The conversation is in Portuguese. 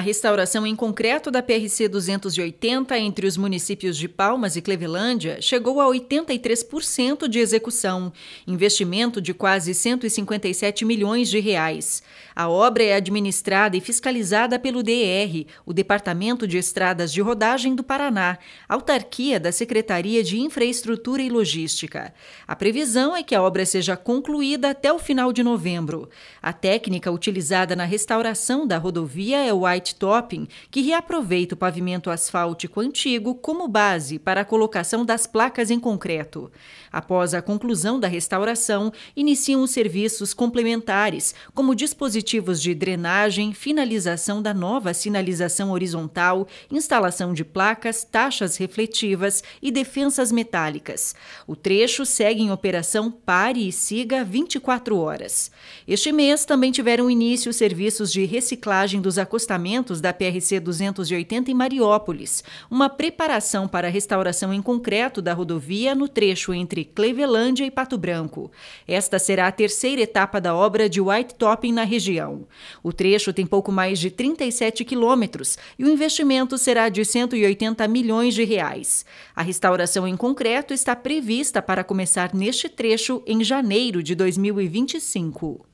A restauração em concreto da PRC 280 entre os municípios de Palmas e Clevelândia chegou a 83% de execução, investimento de quase 157 milhões de reais. A obra é administrada e fiscalizada pelo DR, o Departamento de Estradas de Rodagem do Paraná, autarquia da Secretaria de Infraestrutura e Logística. A previsão é que a obra seja concluída até o final de novembro. A técnica utilizada na restauração da rodovia é o White Topping, que reaproveita o pavimento asfáltico antigo como base para a colocação das placas em concreto. Após a conclusão da restauração, iniciam os serviços complementares, como dispositivos de drenagem, finalização da nova sinalização horizontal, instalação de placas, taxas refletivas e defensas metálicas. O trecho segue em operação Pare e Siga 24 horas. Este mês também tiveram início os serviços de reciclagem dos acostamentos equipamentos da PRC 280 em Mariópolis, uma preparação para a restauração em concreto da rodovia no trecho entre Clevelândia e Pato Branco. Esta será a terceira etapa da obra de white topping na região. O trecho tem pouco mais de 37 quilômetros e o investimento será de 180 milhões de reais. A restauração em concreto está prevista para começar neste trecho em janeiro de 2025.